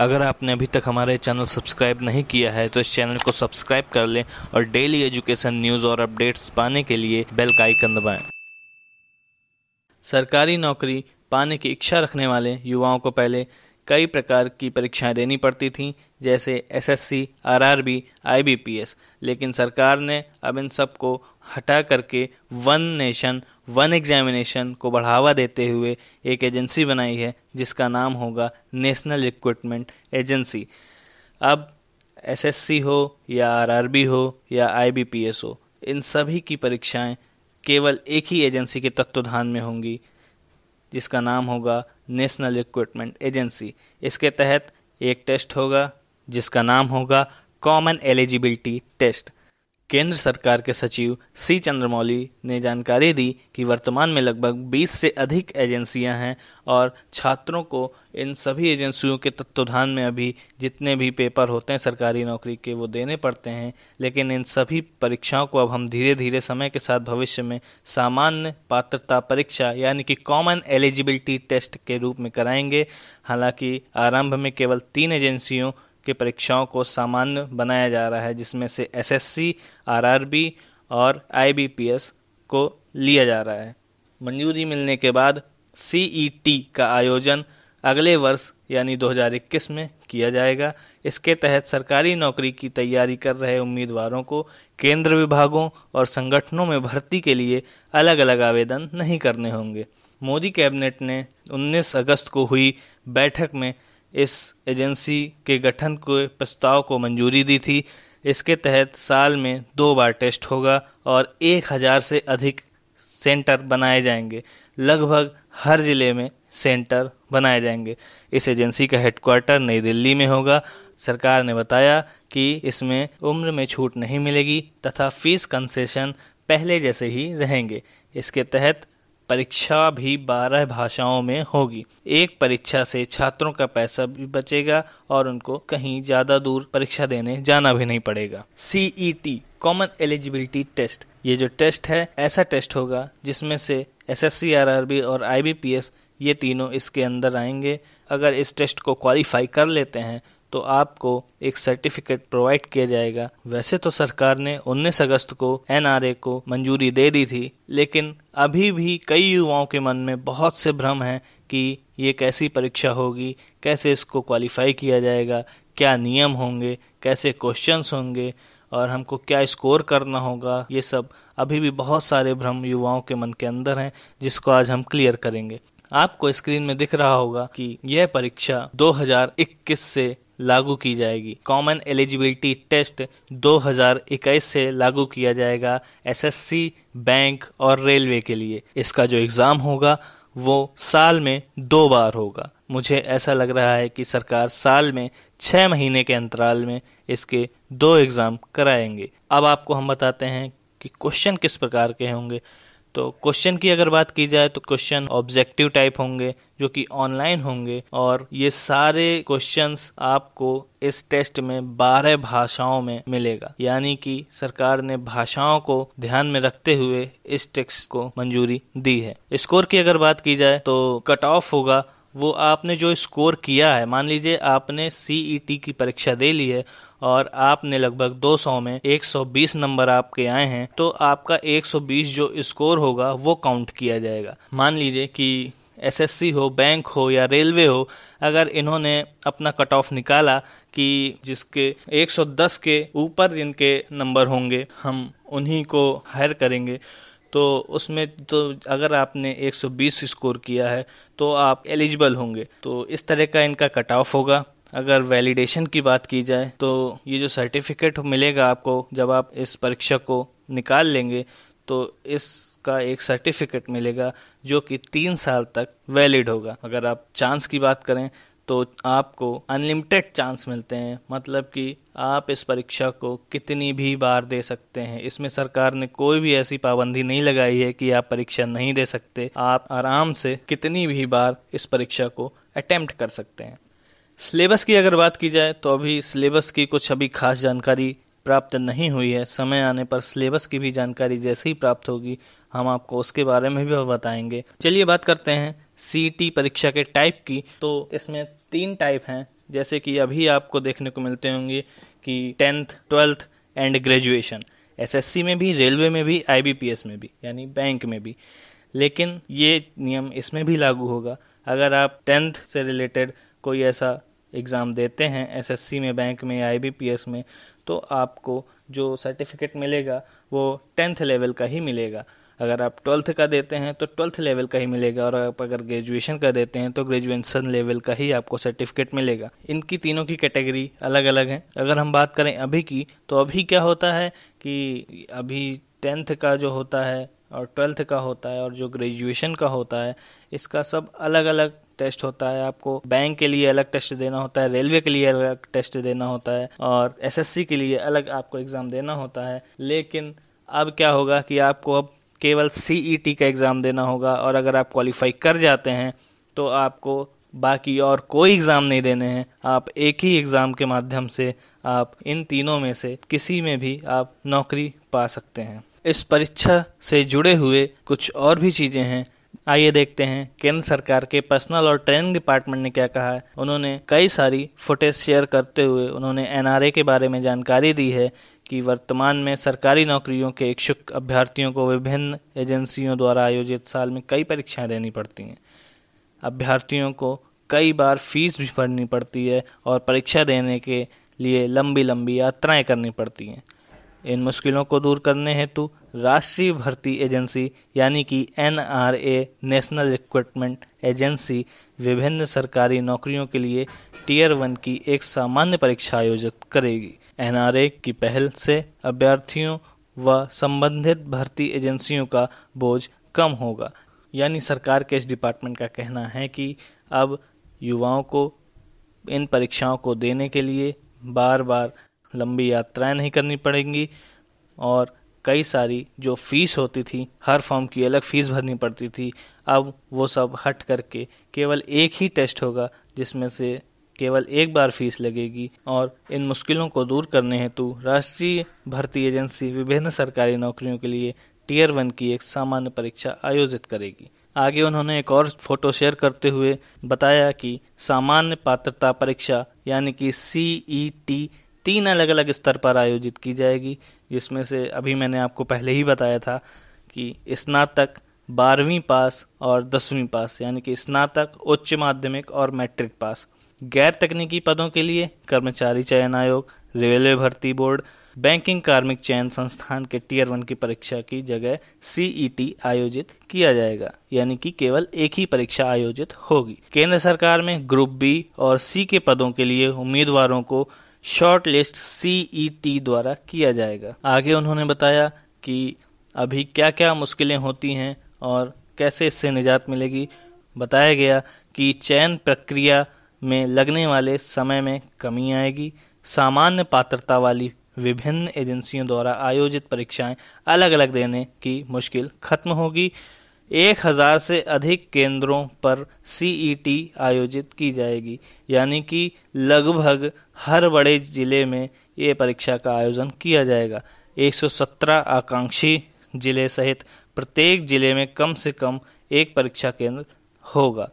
अगर आपने अभी तक हमारे चैनल सब्सक्राइब नहीं किया है तो इस चैनल को सब्सक्राइब कर लें और डेली एजुकेशन न्यूज़ और अपडेट्स पाने के लिए बेल का आइकन दबाएं सरकारी नौकरी पाने की इच्छा रखने वाले युवाओं को पहले कई प्रकार की परीक्षाएं देनी पड़ती थीं जैसे एसएससी, आरआरबी, आईबीपीएस लेकिन सरकार ने अब इन सब को हटा करके वन नेशन वन एग्जामिनेशन को बढ़ावा देते हुए एक एजेंसी बनाई है जिसका नाम होगा नेशनल रिक्रूटमेंट एजेंसी अब एसएससी हो या आरआरबी हो या आईबीपीएस हो इन सभी की परीक्षाएं केवल एक ही एजेंसी के तत्वधान में होंगी जिसका नाम होगा नेशनल रिक्रूटमेंट एजेंसी इसके तहत एक टेस्ट होगा जिसका नाम होगा कॉमन एलिजिबिलिटी टेस्ट केंद्र सरकार के सचिव सी चंद्रमौली ने जानकारी दी कि वर्तमान में लगभग 20 से अधिक एजेंसियां हैं और छात्रों को इन सभी एजेंसियों के तत्वधान में अभी जितने भी पेपर होते हैं सरकारी नौकरी के वो देने पड़ते हैं लेकिन इन सभी परीक्षाओं को अब हम धीरे धीरे समय के साथ भविष्य में सामान्य पात्रता परीक्षा यानी कि कॉमन एलिजिबिलिटी टेस्ट के रूप में कराएंगे हालांकि आरंभ में केवल तीन एजेंसियों के परीक्षाओं को सामान्य बनाया जा रहा है जिसमें से एसएससी, आरआरबी और आईबीपीएस को लिया जा रहा है मंजूरी मिलने के बाद सीईटी e का आयोजन अगले वर्ष यानी 2021 में किया जाएगा इसके तहत सरकारी नौकरी की तैयारी कर रहे उम्मीदवारों को केंद्र विभागों और संगठनों में भर्ती के लिए अलग अलग आवेदन नहीं करने होंगे मोदी कैबिनेट ने 19 अगस्त को हुई बैठक में इस एजेंसी के गठन के प्रस्ताव को मंजूरी दी थी इसके तहत साल में दो बार टेस्ट होगा और एक हज़ार से अधिक सेंटर बनाए जाएंगे लगभग हर ज़िले में सेंटर बनाए जाएंगे इस एजेंसी का हेडक्वार्टर नई दिल्ली में होगा सरकार ने बताया कि इसमें उम्र में छूट नहीं मिलेगी तथा फीस कंसेशन पहले जैसे ही रहेंगे इसके तहत परीक्षा भी बारह भाषाओं में होगी एक परीक्षा से छात्रों का पैसा भी बचेगा और उनको कहीं ज्यादा दूर परीक्षा देने जाना भी नहीं पड़ेगा सीईटी कॉमन एलिजिबिलिटी टेस्ट ये जो टेस्ट है ऐसा टेस्ट होगा जिसमें से एस एस और आई ये तीनों इसके अंदर आएंगे अगर इस टेस्ट को क्वालिफाई कर लेते हैं तो आपको एक सर्टिफिकेट प्रोवाइड किया जाएगा वैसे तो सरकार ने 19 अगस्त को एनआरए को मंजूरी दे दी थी लेकिन अभी भी कई युवाओं के मन में बहुत से भ्रम हैं कि ये कैसी परीक्षा होगी कैसे इसको क्वालिफाई किया जाएगा क्या नियम होंगे कैसे क्वेश्चंस होंगे और हमको क्या स्कोर करना होगा ये सब अभी भी बहुत सारे भ्रम युवाओं के मन के अंदर हैं जिसको आज हम क्लियर करेंगे आपको स्क्रीन में दिख रहा होगा कि यह परीक्षा 2021 से लागू की जाएगी कॉमन एलिजिबिलिटी टेस्ट 2021 से लागू किया जाएगा एसएससी बैंक और रेलवे के लिए इसका जो एग्ज़ाम होगा वो साल में दो बार होगा मुझे ऐसा लग रहा है कि सरकार साल में छह महीने के अंतराल में इसके दो एग्ज़ाम कराएंगे अब आपको हम बताते हैं कि क्वेश्चन किस प्रकार के होंगे तो क्वेश्चन की अगर बात की जाए तो क्वेश्चन ऑब्जेक्टिव टाइप होंगे जो कि ऑनलाइन होंगे और ये सारे क्वेश्चंस आपको इस टेस्ट में बारह भाषाओं में मिलेगा यानी कि सरकार ने भाषाओं को ध्यान में रखते हुए इस टेस्ट को मंजूरी दी है स्कोर की अगर बात की जाए तो कट ऑफ होगा वो आपने जो स्कोर किया है मान लीजिए आपने सीईटी e की परीक्षा दे ली है और आपने लगभग 200 में 120 नंबर आपके आए हैं तो आपका 120 जो स्कोर होगा वो काउंट किया जाएगा मान लीजिए कि एसएससी हो बैंक हो या रेलवे हो अगर इन्होंने अपना कट ऑफ निकाला कि जिसके 110 के ऊपर जिनके नंबर होंगे हम उन्हीं को हायर करेंगे तो उसमें तो अगर आपने 120 स्कोर किया है तो आप एलिजिबल होंगे तो इस तरह का इनका कट ऑफ होगा अगर वैलिडेशन की बात की जाए तो ये जो सर्टिफिकेट मिलेगा आपको जब आप इस परीक्षा को निकाल लेंगे तो इस का एक सर्टिफिकेट मिलेगा जो कि तीन साल तक वैलिड होगा अगर आप चांस की बात करें तो आपको अनलिमिटेड चांस मिलते हैं मतलब कि आप इस परीक्षा को कितनी भी बार दे सकते हैं इसमें सरकार ने कोई भी ऐसी पाबंदी नहीं लगाई है कि आप परीक्षा नहीं दे सकते आप आराम से कितनी भी बार इस परीक्षा को अटैम्प्ट कर सकते हैं सिलेबस की अगर बात की जाए तो अभी सिलेबस की कुछ अभी खास जानकारी प्राप्त नहीं हुई है समय आने पर सिलेबस की भी जानकारी जैसे ही प्राप्त होगी हम आपको उसके बारे में भी बताएंगे चलिए बात करते हैं सीटी परीक्षा के टाइप की तो इसमें तीन टाइप हैं जैसे कि अभी आपको देखने को मिलते होंगे कि tenth twelfth and graduation SSC में भी रेलवे में भी आईबीपीएस में भी यानी बैंक में भी लेकिन ये नियम इसमें भी लागू होगा अगर आप टेंथ से रिलेटेड कोई ऐसा एग्ज़ाम देते हैं एसएससी में बैंक में आईबीपीएस में तो आपको जो सर्टिफिकेट मिलेगा वो टेंथ लेवल का ही मिलेगा अगर आप ट्वेल्थ का देते हैं तो ट्वेल्थ लेवल का ही मिलेगा और आप अगर ग्रेजुएशन का देते हैं तो ग्रेजुएशन लेवल का ही आपको सर्टिफिकेट मिलेगा इनकी तीनों की कैटेगरी अलग अलग है अगर हम बात करें अभी की तो अभी क्या होता है कि अभी टेंथ का जो होता है और ट्वेल्थ का होता है और जो ग्रेजुएशन का होता है इसका सब अलग अलग टेस्ट होता है आपको बैंक के लिए अलग टेस्ट देना होता है रेलवे के लिए अलग टेस्ट देना होता है और एसएससी के लिए अलग आपको एग्ज़ाम देना होता है लेकिन अब क्या होगा कि आपको अब केवल सीईटी e का एग्ज़ाम देना होगा और अगर आप क्वालिफाई कर जाते हैं तो आपको बाकी और कोई एग्ज़ाम नहीं देने हैं आप एक ही एग्ज़ाम के माध्यम से आप इन तीनों में से किसी में भी आप नौकरी पा सकते हैं इस परीक्षा से जुड़े हुए कुछ और भी चीज़ें हैं आइए देखते हैं केंद्र सरकार के पर्सनल और ट्रेनिंग डिपार्टमेंट ने क्या कहा है उन्होंने कई सारी फुटेज शेयर करते हुए उन्होंने एनआरए के बारे में जानकारी दी है कि वर्तमान में सरकारी नौकरियों के इच्छुक अभ्यर्थियों को विभिन्न एजेंसियों द्वारा आयोजित साल में कई परीक्षाएं देनी पड़ती हैं अभ्यर्थियों को कई बार फीस भी भरनी पड़ती है और परीक्षा देने के लिए लंबी लंबी यात्राएं करनी पड़ती हैं इन मुश्किलों को दूर करने हेतु राष्ट्रीय भर्ती एजेंसी यानी कि एन नेशनल रिक्रूटमेंट एजेंसी विभिन्न सरकारी नौकरियों के लिए टीयर वन की एक सामान्य परीक्षा आयोजित करेगी एन की पहल से अभ्यर्थियों व संबंधित भर्ती एजेंसियों का बोझ कम होगा यानी सरकार के इस डिपार्टमेंट का कहना है कि अब युवाओं को इन परीक्षाओं को देने के लिए बार बार लंबी यात्राएं नहीं करनी पड़ेंगी और कई सारी जो फीस होती थी हर फॉर्म की अलग फीस भरनी पड़ती थी अब वो सब हट करके केवल एक ही टेस्ट होगा जिसमें से केवल एक बार फीस लगेगी और इन मुश्किलों को दूर करने हेतु राष्ट्रीय भर्ती एजेंसी विभिन्न सरकारी नौकरियों के लिए टीयर वन की एक सामान्य परीक्षा आयोजित करेगी आगे उन्होंने एक और फोटो शेयर करते हुए बताया कि सामान्य पात्रता परीक्षा यानी कि सी ई टी तीन अलग अलग स्तर पर आयोजित की जाएगी जिसमें से अभी मैंने आपको पहले ही बताया था कि स्नातक बारहवीं पास और दसवीं पास यानी कि स्नातक उच्च माध्यमिक और मैट्रिक पास गैर तकनीकी पदों के लिए कर्मचारी चयन आयोग रेलवे भर्ती बोर्ड बैंकिंग कार्मिक चयन संस्थान के टीयर वन की परीक्षा की जगह सीईटी e आयोजित किया जाएगा यानी कि केवल एक ही परीक्षा आयोजित होगी केंद्र सरकार में ग्रुप बी और सी के पदों के लिए उम्मीदवारों को शॉर्ट लिस्ट सीईटी e द्वारा किया जाएगा आगे उन्होंने बताया कि अभी क्या क्या मुश्किलें होती हैं और कैसे इससे निजात मिलेगी बताया गया कि चयन प्रक्रिया में लगने वाले समय में कमी आएगी सामान्य पात्रता वाली विभिन्न एजेंसियों द्वारा आयोजित परीक्षाएं अलग अलग देने की मुश्किल खत्म होगी एक हज़ार से अधिक केंद्रों पर सीईटी e आयोजित की जाएगी यानी कि लगभग हर बड़े ज़िले में ये परीक्षा का आयोजन किया जाएगा 117 आकांक्षी ज़िले सहित प्रत्येक ज़िले में कम से कम एक परीक्षा केंद्र होगा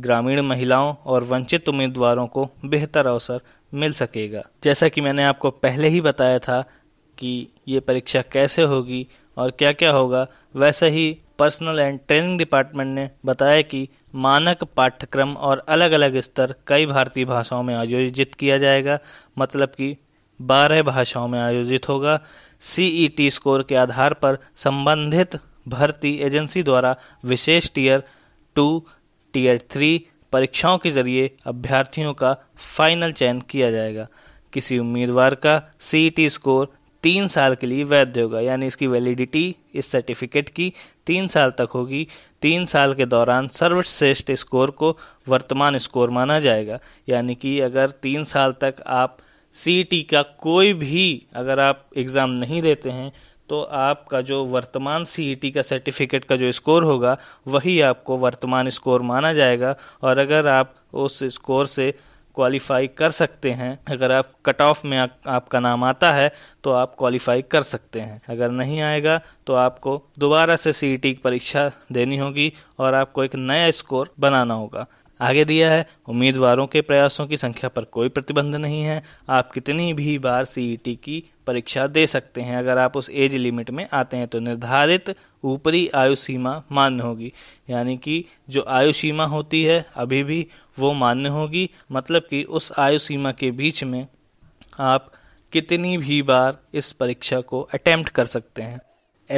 ग्रामीण महिलाओं और वंचित उम्मीदवारों को बेहतर अवसर मिल सकेगा जैसा कि मैंने आपको पहले ही बताया था कि ये परीक्षा कैसे होगी और क्या क्या होगा वैसे ही पर्सनल एंड ट्रेनिंग डिपार्टमेंट ने बताया कि मानक पाठ्यक्रम और अलग अलग स्तर कई भारतीय भाषाओं में आयोजित किया जाएगा मतलब कि बारह भाषाओं में आयोजित होगा सीईटी e स्कोर के आधार पर संबंधित भर्ती एजेंसी द्वारा विशेष टीयर टू टीयर थ्री परीक्षाओं के जरिए अभ्यर्थियों का फाइनल चयन किया जाएगा किसी उम्मीदवार का सी स्कोर e तीन साल के लिए वैध होगा यानी इसकी वैलिडिटी इस सर्टिफिकेट की तीन साल तक होगी तीन साल के दौरान सर्वश्रेष्ठ स्कोर को वर्तमान स्कोर माना जाएगा यानी कि अगर तीन साल तक आप सी e का कोई भी अगर आप एग्ज़ाम नहीं देते हैं तो आपका जो वर्तमान सीईटी e का सर्टिफिकेट का जो स्कोर होगा वही आपको वर्तमान स्कोर माना जाएगा और अगर आप उस स्कोर से क्वालिफाई कर सकते हैं अगर आप कट ऑफ में आ, आपका नाम आता है तो आप क्वालिफाई कर सकते हैं अगर नहीं आएगा तो आपको दोबारा से सी e की परीक्षा देनी होगी और आपको एक नया स्कोर बनाना होगा आगे दिया है उम्मीदवारों के प्रयासों की संख्या पर कोई प्रतिबंध नहीं है आप कितनी भी बार सी e की परीक्षा दे सकते हैं अगर आप उस एज लिमिट में आते हैं तो निर्धारित ऊपरी आयु सीमा मान्य होगी यानी कि जो आयु सीमा होती है अभी भी वो मान्य होगी मतलब कि उस आयु सीमा के बीच में आप कितनी भी बार इस परीक्षा को अटैम्प्ट कर सकते हैं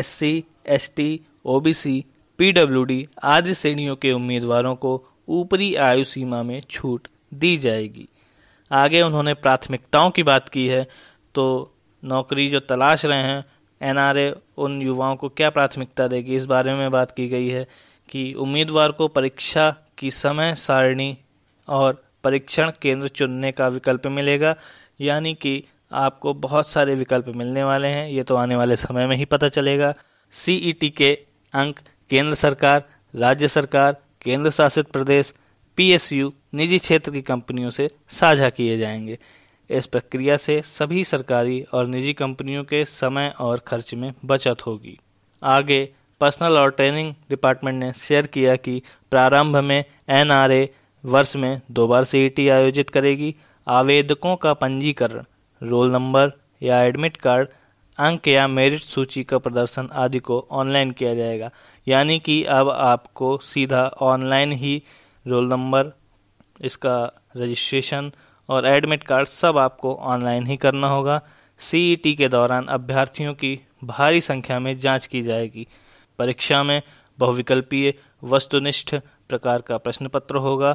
S C S T O B C P W D आदि श्रेणियों के उम्मीदवारों को ऊपरी आयु सीमा में छूट दी जाएगी आगे उन्होंने प्राथमिकताओं की बात की है तो नौकरी जो तलाश रहे हैं एन उन युवाओं को क्या प्राथमिकता देगी इस बारे में बात की गई है कि उम्मीदवार को परीक्षा की समय सारणी और परीक्षण केंद्र चुनने का विकल्प मिलेगा यानी कि आपको बहुत सारे विकल्प मिलने वाले हैं ये तो आने वाले समय में ही पता चलेगा सी के अंक केंद्र सरकार राज्य सरकार केंद्र शासित प्रदेश पी निजी क्षेत्र की कंपनियों से साझा किए जाएंगे इस प्रक्रिया से सभी सरकारी और निजी कंपनियों के समय और खर्च में बचत होगी आगे पर्सनल और ट्रेनिंग डिपार्टमेंट ने शेयर किया कि प्रारंभ में एनआरए वर्ष में दो बार सी e आयोजित करेगी आवेदकों का पंजीकरण रोल नंबर या एडमिट कार्ड अंक या मेरिट सूची का प्रदर्शन आदि को ऑनलाइन किया जाएगा यानी कि अब आपको सीधा ऑनलाइन ही रोल नंबर इसका रजिस्ट्रेशन और एडमिट कार्ड सब आपको ऑनलाइन ही करना होगा सीईटी e के दौरान अभ्यर्थियों की भारी संख्या में जांच की जाएगी परीक्षा में बहुविकल्पीय वस्तुनिष्ठ प्रकार का प्रश्न पत्र होगा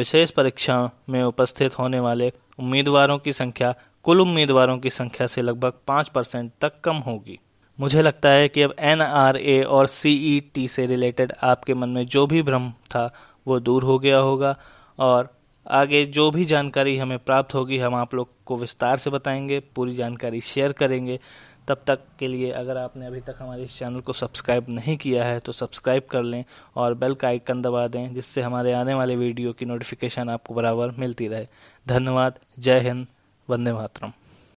विशेष परीक्षा में उपस्थित होने वाले उम्मीदवारों की संख्या कुल उम्मीदवारों की संख्या से लगभग पाँच परसेंट तक कम होगी मुझे लगता है कि अब एन और सी e से रिलेटेड आपके मन में जो भी भ्रम था वो दूर हो गया होगा और आगे जो भी जानकारी हमें प्राप्त होगी हम आप लोग को विस्तार से बताएंगे पूरी जानकारी शेयर करेंगे तब तक के लिए अगर आपने अभी तक हमारे इस चैनल को सब्सक्राइब नहीं किया है तो सब्सक्राइब कर लें और बेल का आइकन दबा दें जिससे हमारे आने वाले वीडियो की नोटिफिकेशन आपको बराबर मिलती रहे धन्यवाद जय हिंद वंदे मातरम